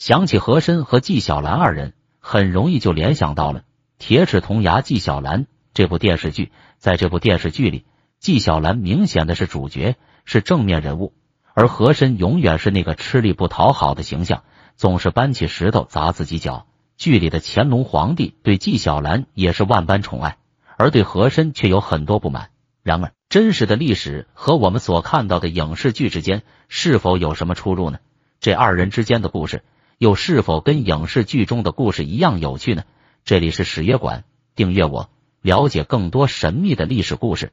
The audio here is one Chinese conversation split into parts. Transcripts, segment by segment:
想起和珅和纪晓岚二人，很容易就联想到了《铁齿铜牙纪晓岚》这部电视剧。在这部电视剧里，纪晓岚明显的是主角，是正面人物，而和珅永远是那个吃力不讨好的形象，总是搬起石头砸自己脚。剧里的乾隆皇帝对纪晓岚也是万般宠爱，而对和珅却有很多不满。然而，真实的历史和我们所看到的影视剧之间是否有什么出入呢？这二人之间的故事。又是否跟影视剧中的故事一样有趣呢？这里是史约馆，订阅我，了解更多神秘的历史故事。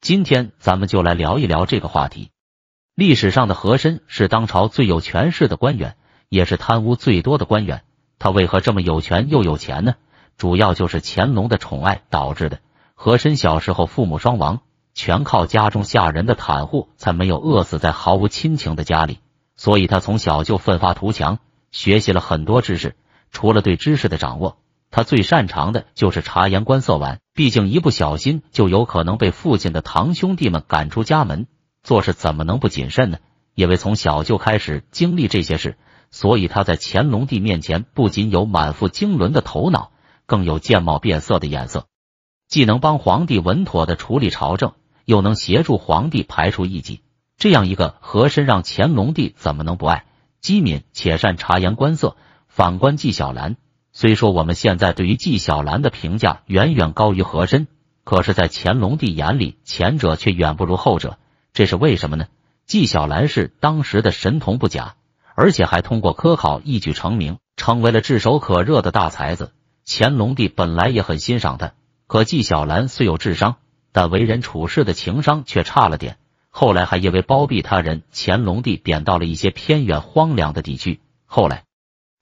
今天咱们就来聊一聊这个话题。历史上的和珅是当朝最有权势的官员，也是贪污最多的官员。他为何这么有权又有钱呢？主要就是乾隆的宠爱导致的。和珅小时候父母双亡，全靠家中下人的袒护，才没有饿死在毫无亲情的家里。所以他从小就奋发图强。学习了很多知识，除了对知识的掌握，他最擅长的就是察言观色。玩。毕竟一不小心就有可能被父亲的堂兄弟们赶出家门，做事怎么能不谨慎呢？因为从小就开始经历这些事，所以他在乾隆帝面前不仅有满腹经纶的头脑，更有见貌变色的眼色，既能帮皇帝稳妥的处理朝政，又能协助皇帝排除异己。这样一个和珅，让乾隆帝怎么能不爱？机敏且善察言观色。反观纪晓岚，虽说我们现在对于纪晓岚的评价远远高于和珅，可是，在乾隆帝眼里，前者却远不如后者。这是为什么呢？纪晓岚是当时的神童不假，而且还通过科考一举成名，成为了炙手可热的大才子。乾隆帝本来也很欣赏他，可纪晓岚虽有智商，但为人处事的情商却差了点。后来还因为包庇他人，乾隆帝贬到了一些偏远荒凉的地区。后来，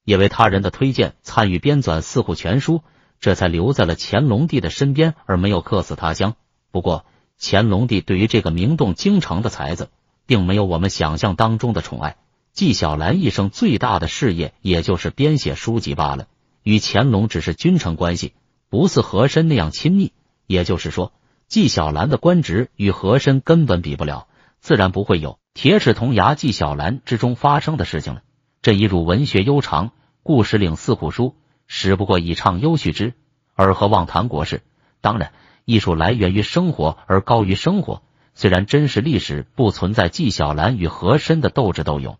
因为他人的推荐，参与编纂《四库全书》，这才留在了乾隆帝的身边，而没有客死他乡。不过，乾隆帝对于这个名动京城的才子，并没有我们想象当中的宠爱。纪晓岚一生最大的事业，也就是编写书籍罢了，与乾隆只是君臣关系，不似和珅那样亲密。也就是说。纪晓岚的官职与和珅根本比不了，自然不会有铁齿铜牙纪晓岚之中发生的事情了。这一入文学悠长，故事领四库书，时不过以畅优叙之，而何妄谈国事？当然，艺术来源于生活而高于生活。虽然真实历史不存在纪晓岚与和珅的斗智斗勇，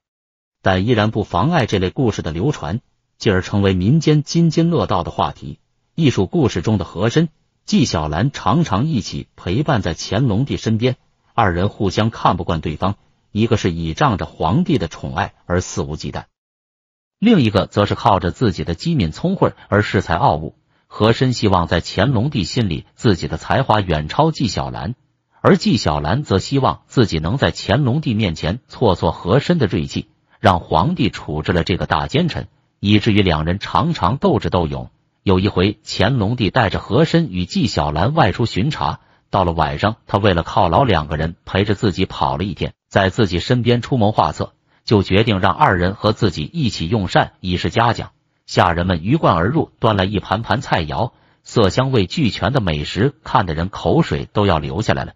但依然不妨碍这类故事的流传，进而成为民间津津乐道的话题。艺术故事中的和珅。纪晓岚常常一起陪伴在乾隆帝身边，二人互相看不惯对方。一个是倚仗着皇帝的宠爱而肆无忌惮，另一个则是靠着自己的机敏聪慧而恃才傲物。和珅希望在乾隆帝心里自己的才华远超纪晓岚，而纪晓岚则希望自己能在乾隆帝面前挫挫和珅的锐气，让皇帝处置了这个大奸臣，以至于两人常常斗智斗勇。有一回，乾隆帝带着和珅与纪晓岚外出巡查，到了晚上，他为了犒劳两个人陪着自己跑了一天，在自己身边出谋划策，就决定让二人和自己一起用膳，以示嘉奖。下人们鱼贯而入，端来一盘盘菜肴，色香味俱全的美食，看的人口水都要流下来了。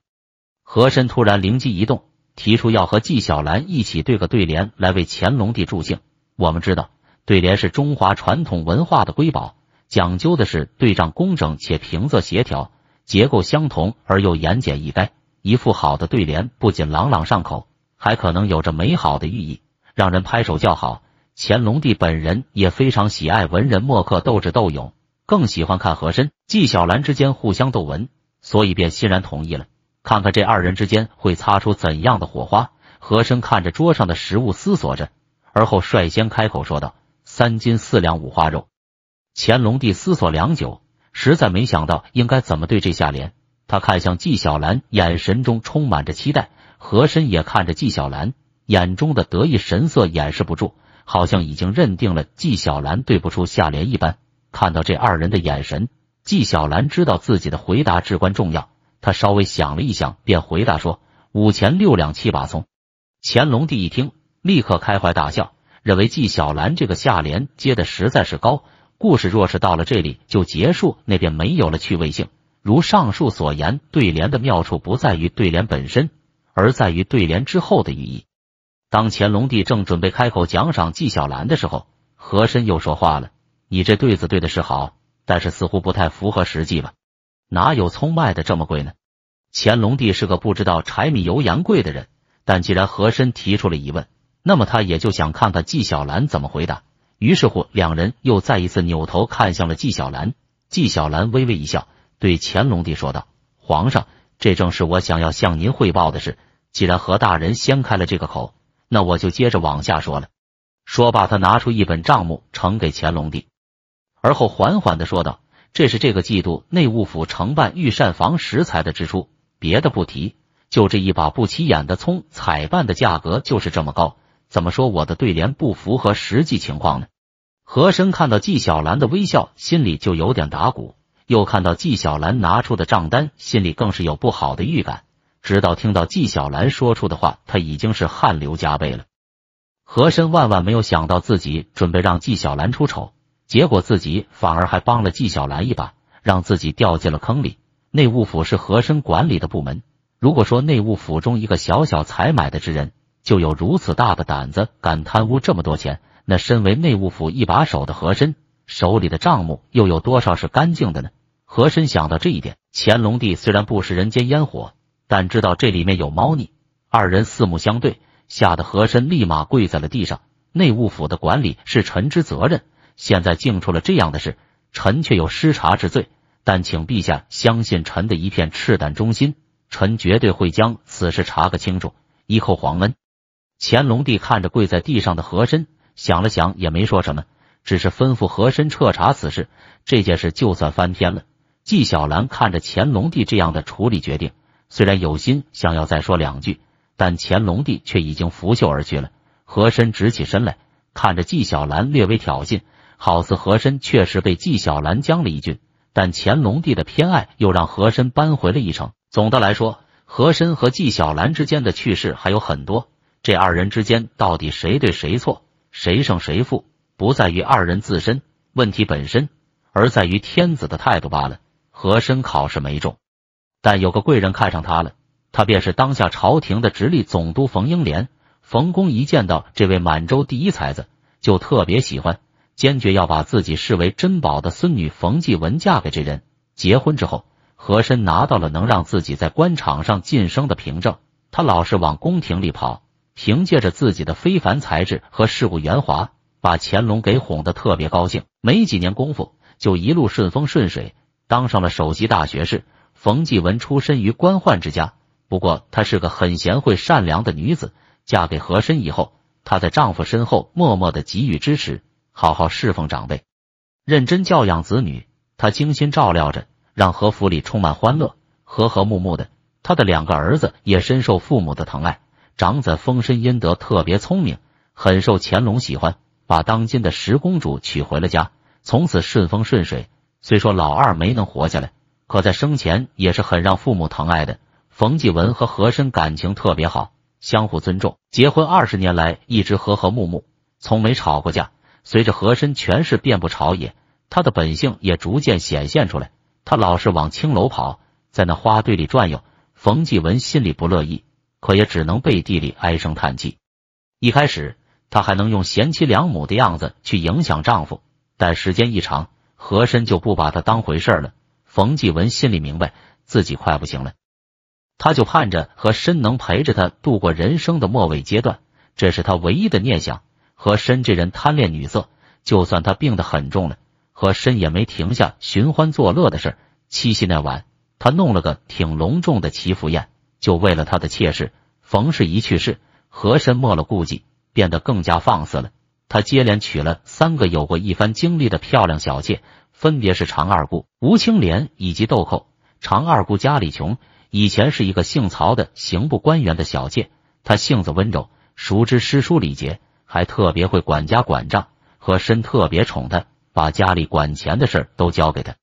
和珅突然灵机一动，提出要和纪晓岚一起对个对联来为乾隆帝助兴。我们知道，对联是中华传统文化的瑰宝。讲究的是对仗工整且平仄协调，结构相同而又言简意赅。一副好的对联不仅朗朗上口，还可能有着美好的寓意，让人拍手叫好。乾隆帝本人也非常喜爱文人墨客斗智斗勇，更喜欢看和珅、纪晓岚之间互相斗文，所以便欣然同意了。看看这二人之间会擦出怎样的火花。和珅看着桌上的食物，思索着，而后率先开口说道：“三斤四两五花肉。”乾隆帝思索良久，实在没想到应该怎么对这下联。他看向纪晓岚，眼神中充满着期待。和珅也看着纪晓岚，眼中的得意神色掩饰不住，好像已经认定了纪晓岚对不出下联一般。看到这二人的眼神，纪晓岚知道自己的回答至关重要。他稍微想了一想，便回答说：“五钱六两七把葱。”乾隆帝一听，立刻开怀大笑，认为纪晓岚这个下联接的实在是高。故事若是到了这里就结束，那便没有了趣味性。如上述所言，对联的妙处不在于对联本身，而在于对联之后的寓意。当乾隆帝正准备开口奖赏纪晓岚的时候，和珅又说话了：“你这对子对的是好，但是似乎不太符合实际吧？哪有葱卖的这么贵呢？”乾隆帝是个不知道柴米油盐贵的人，但既然和珅提出了疑问，那么他也就想看看纪晓岚怎么回答。于是乎，两人又再一次扭头看向了纪晓岚。纪晓岚微微一笑，对乾隆帝说道：“皇上，这正是我想要向您汇报的事。既然何大人先开了这个口，那我就接着往下说了。”说罢，他拿出一本账目呈给乾隆帝，而后缓缓的说道：“这是这个季度内务府承办御膳房食材的支出，别的不提，就这一把不起眼的葱，采办的价格就是这么高。”怎么说我的对联不符合实际情况呢？和珅看到纪晓岚的微笑，心里就有点打鼓；又看到纪晓岚拿出的账单，心里更是有不好的预感。直到听到纪晓岚说出的话，他已经是汗流浃背了。和珅万万没有想到，自己准备让纪晓岚出丑，结果自己反而还帮了纪晓岚一把，让自己掉进了坑里。内务府是和珅管理的部门，如果说内务府中一个小小采买的之人。就有如此大的胆子，敢贪污这么多钱？那身为内务府一把手的和珅，手里的账目又有多少是干净的呢？和珅想到这一点，乾隆帝虽然不食人间烟火，但知道这里面有猫腻。二人四目相对，吓得和珅立马跪在了地上。内务府的管理是臣之责任，现在竟出了这样的事，臣却有失察之罪。但请陛下相信臣的一片赤胆忠心，臣绝对会将此事查个清楚，以后皇恩。乾隆帝看着跪在地上的和珅，想了想，也没说什么，只是吩咐和珅彻查此事。这件事就算翻篇了。纪晓岚看着乾隆帝这样的处理决定，虽然有心想要再说两句，但乾隆帝却已经拂袖而去了。和珅直起身来，看着纪晓岚，略微挑衅，好似和珅确实被纪晓岚将了一军。但乾隆帝的偏爱又让和珅扳回了一城。总的来说，和珅和纪晓岚之间的趣事还有很多。这二人之间到底谁对谁错，谁胜谁负，不在于二人自身问题本身，而在于天子的态度罢了。和珅考试没中，但有个贵人看上他了，他便是当下朝廷的直隶总督冯英莲。冯公一见到这位满洲第一才子，就特别喜欢，坚决要把自己视为珍宝的孙女冯继文嫁给这人。结婚之后，和珅拿到了能让自己在官场上晋升的凭证，他老是往宫廷里跑。凭借着自己的非凡才智和世故圆滑，把乾隆给哄得特别高兴。没几年功夫，就一路顺风顺水，当上了首席大学士。冯继文出身于官宦之家，不过她是个很贤惠善良的女子。嫁给和珅以后，她在丈夫身后默默的给予支持，好好侍奉长辈，认真教养子女。她精心照料着，让和府里充满欢乐，和和睦睦的。她的两个儿子也深受父母的疼爱。长子丰绅殷德特别聪明，很受乾隆喜欢，把当今的十公主娶回了家，从此顺风顺水。虽说老二没能活下来，可在生前也是很让父母疼爱的。冯继文和和珅感情特别好，相互尊重，结婚二十年来一直和和睦睦，从没吵过架。随着和珅权势遍布朝野，他的本性也逐渐显现出来，他老是往青楼跑，在那花堆里转悠。冯继文心里不乐意。可也只能背地里唉声叹气。一开始，她还能用贤妻良母的样子去影响丈夫，但时间一长，和珅就不把她当回事了。冯继文心里明白自己快不行了，他就盼着和珅能陪着他度过人生的末尾阶段，这是他唯一的念想。和珅这人贪恋女色，就算他病得很重了，和珅也没停下寻欢作乐的事儿。七夕那晚，他弄了个挺隆重的祈福宴。就为了他的妾室，冯氏一去世，和珅没了顾忌，变得更加放肆了。他接连娶了三个有过一番经历的漂亮小妾，分别是常二姑、吴清莲以及豆蔻。常二姑家里穷，以前是一个姓曹的刑部官员的小妾，她性子温柔，熟知诗书礼节，还特别会管家管账。和珅特别宠她，把家里管钱的事都交给他。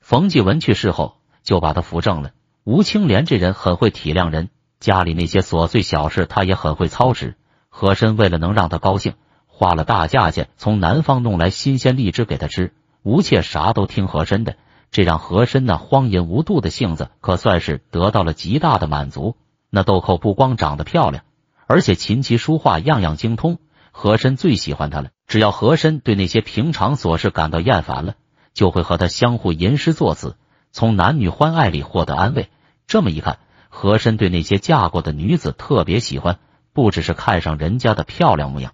冯继文去世后，就把他扶正了。吴清莲这人很会体谅人，家里那些琐碎小事他也很会操持。和珅为了能让他高兴，花了大价钱从南方弄来新鲜荔枝给他吃。吴妾啥都听和珅的，这让和珅那荒淫无度的性子可算是得到了极大的满足。那豆蔻不光长得漂亮，而且琴棋书画样样精通。和珅最喜欢他了。只要和珅对那些平常琐事感到厌烦了，就会和他相互吟诗作词，从男女欢爱里获得安慰。这么一看，和珅对那些嫁过的女子特别喜欢，不只是看上人家的漂亮模样，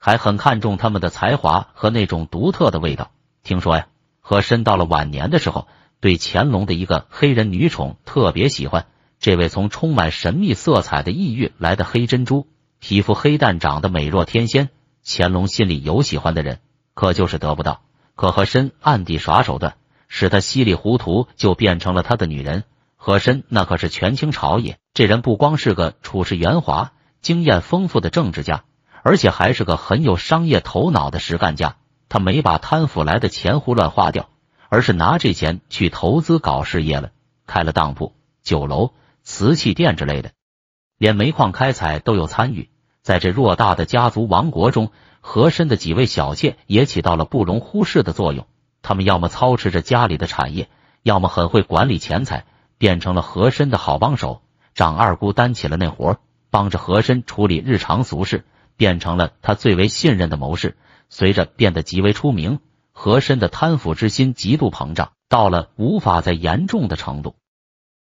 还很看重他们的才华和那种独特的味道。听说呀，和珅到了晚年的时候，对乾隆的一个黑人女宠特别喜欢。这位从充满神秘色彩的异域来的黑珍珠，皮肤黑淡，长得美若天仙。乾隆心里有喜欢的人，可就是得不到。可和珅暗地耍手段，使他稀里糊涂就变成了他的女人。和珅那可是权倾朝野，这人不光是个处事圆滑、经验丰富的政治家，而且还是个很有商业头脑的实干家。他没把贪腐来的钱胡乱花掉，而是拿这钱去投资搞事业了，开了当铺、酒楼、瓷器店之类的，连煤矿开采都有参与。在这偌大的家族王国中，和珅的几位小妾也起到了不容忽视的作用。他们要么操持着家里的产业，要么很会管理钱财。变成了和珅的好帮手，长二姑担起了那活儿，帮着和珅处理日常俗事，变成了他最为信任的谋士。随着变得极为出名，和珅的贪腐之心极度膨胀，到了无法再严重的程度。